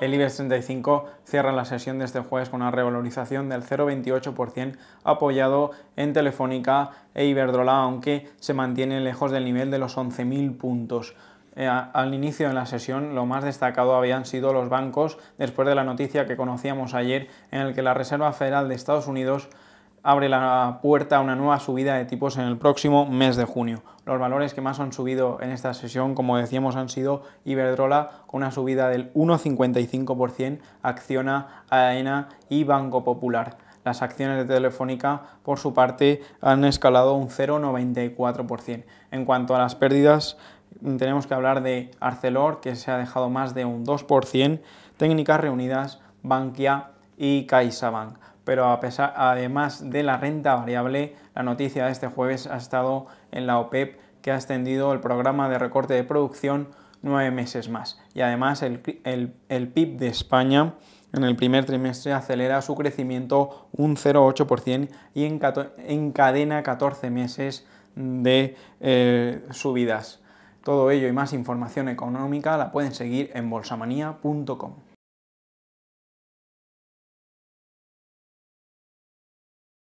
El IBEX 35 cierra la sesión de este jueves con una revalorización del 0,28% apoyado en Telefónica e Iberdrola, aunque se mantiene lejos del nivel de los 11.000 puntos. Eh, al inicio de la sesión lo más destacado habían sido los bancos después de la noticia que conocíamos ayer en el que la Reserva Federal de Estados Unidos abre la puerta a una nueva subida de tipos en el próximo mes de junio. Los valores que más han subido en esta sesión, como decíamos, han sido Iberdrola con una subida del 1,55%, Acciona, AENA y Banco Popular. Las acciones de Telefónica, por su parte, han escalado un 0,94%. En cuanto a las pérdidas, mm, tenemos que hablar de Arcelor, que se ha dejado más de un 2%, Técnicas Reunidas, Bankia y CaixaBank pero además de la renta variable, la noticia de este jueves ha estado en la OPEP e que ha extendido el programa de recorte de producción nueve meses más. Y además el, PIB de España en el primer trimestre acelera su crecimiento un 0,8% y encadena 14 meses de eh, subidas. Todo ello y más información económica la pueden seguir en bolsamanía.com.